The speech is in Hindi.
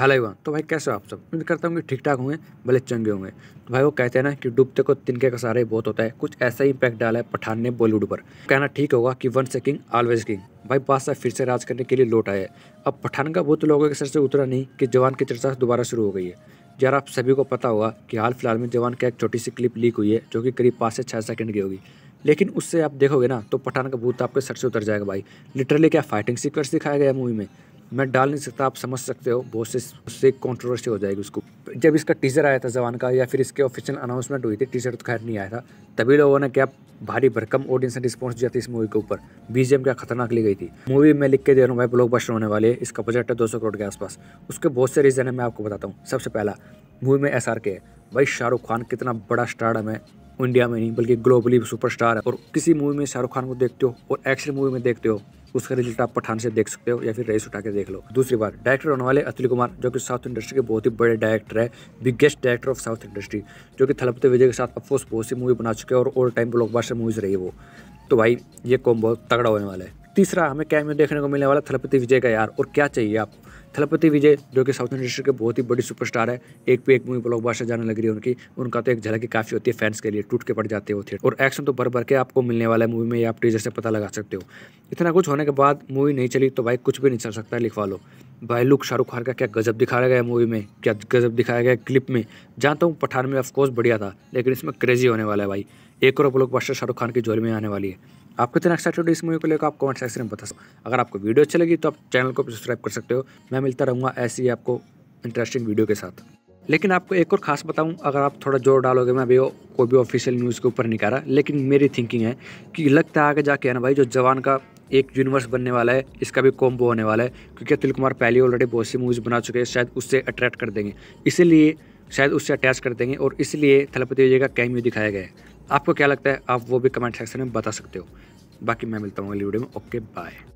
हेलो युवा तो भाई कैसे हो आप सब उम्मीद करता हूँ कि ठीक ठाक होंगे भले चंगे होंगे तो भाई वो कहते हैं ना कि डूबते को तिनके का सहारा बहुत होता है कुछ ऐसा ही इम्पैक्ट डाला है पठान ने बॉलीवुड पर कहना ठीक होगा कि वन से किंग ऑलवेज किंग भाई बादशाह फिर से राज करने के लिए लौट आए अब पठान का बहुत तो लोगों के सर से उतरा नहीं कि जवान की चर्चा दोबारा शुरू हो गई है यार आप सभी को पता होगा कि हाल फिलहाल में जवान का एक छोटी सी क्लिप लीक हुई है जो कि करीब पाँच से छः सेकंड की होगी लेकिन उससे आप देखोगे ना तो पठान का भूत आपके सर से उतर जाएगा भाई लिटरली क्या फाइटिंग सीक्वेंस दिखाया गया मूवी में मैं डाल नहीं सकता आप समझ सकते हो बहुत से उससे कॉन्ट्रोवर्सी हो जाएगी उसको जब इसका टीज़र आया था जवान का या फिर इसके ऑफिशियल अनाउंसमेंट हुई थी टीज़र तो खैर नहीं आया था तभी लोगों ने क्या भारी भरकम ऑडियंस ने रिस्पॉन्स दिया था इस मूवी के ऊपर बीजेम क्या खतरनाक ली गई थी मूवी मैं लिख के दे रहा हूँ भाई ब्लॉक होने वाले इसका बजट है दो करोड़ के आसपास उसके बहुत से रीज़न है मैं आपको बताता हूँ सबसे पहला मूवी में एस है भाई शाहरुख खान कितना बड़ा स्टार्डम है इंडिया में नहीं बल्कि ग्लोबली सुपरस्टार है और किसी मूवी में शाहरुख खान को देखते हो और एक्शन मूवी में देखते हो उसका रिजल्ट आप पठान से देख सकते हो या फिर रेस उठा के देख लो दूसरी बात डायरेक्टर होने वाले अतुल कुमार जो कि साउथ इंडस्ट्री के बहुत ही बड़े डायरेक्टर है biggest director of south industry जो कि थलपते विजय के साथ अफकोर्स बहुत सी मूवी बना चुके हैं और ओल्ड टाइम ब्लॉकबास्टर मूवीज रही वो तो भाई ये कॉम बहुत तगड़ा होने वाला है तीसरा हमें कैमियो देखने को मिलने वाला थलपति विजय का यार और क्या चाहिए आप थलपति विजय जो कि साउथ इंडियन इंडस्ट्री के बहुत ही बड़ी सुपरस्टार है एक पे एक मूवी ब्लॉकबस्टर जाने लग रही है उनकी उनका तो एक झलक ही काफी होती है फैंस के लिए टूट के पड़ जाते हो थिएटर और एक्शन तो भर भर के आपको मिलने वाला है मूवी में या आप टीजर से पता लगा सकते हो इतना कुछ होने के बाद मूवी नहीं चली तो भाई कुछ भी नहीं चल सकता लिखवा लो बाय लुक शाहरुख खान का क्या गजब दिखाया गया मूवी में क्या गजब दिखाया गया क्लिप में जानता हूँ पठान में ऑफकोर्स बढ़िया था लेकिन इसमें क्रेजी होने वाला है भाई एक करोड़ ब्लॉकबस्टर शाहरुख खान की जोली में आने वाली है आप कितना एक्साइटेड इस मूवी को लेकर आप कमेंट सेक्शन में बता सकते अगर आपको वीडियो अच्छी लगी तो आप चैनल को सब्सक्राइब कर सकते हो मैं मिलता रहूँगा ऐसी आपको इंटरेस्टिंग वीडियो के साथ लेकिन आपको एक और खास बताऊं अगर आप थोड़ा जोर डालोगे मैं अभी कोई भी ऑफिशियल न्यूज़ के ऊपर नहीं रहा लेकिन मेरी थिंकिंग है कि लगता है आगे जाके है ना भाई जो जवान का एक यूनिवर्स बनने वाला है इसका भी कॉम्बो होने वाला है क्योंकि अतुल कुमार पहले ऑलरेडी बहुत सी मूवीज़ बना चुके हैं शायद उससे अट्रैक्ट कर देंगे इसीलिए शायद उससे अटैच कर देंगे और इसलिए थलपति विजय का कैम्यू दिखाया गया है आपको क्या लगता है आप वो भी कमेंट सेक्शन में बता सकते हो बाकी मैं मिलता हूँ अगली वीडियो में ओके बाय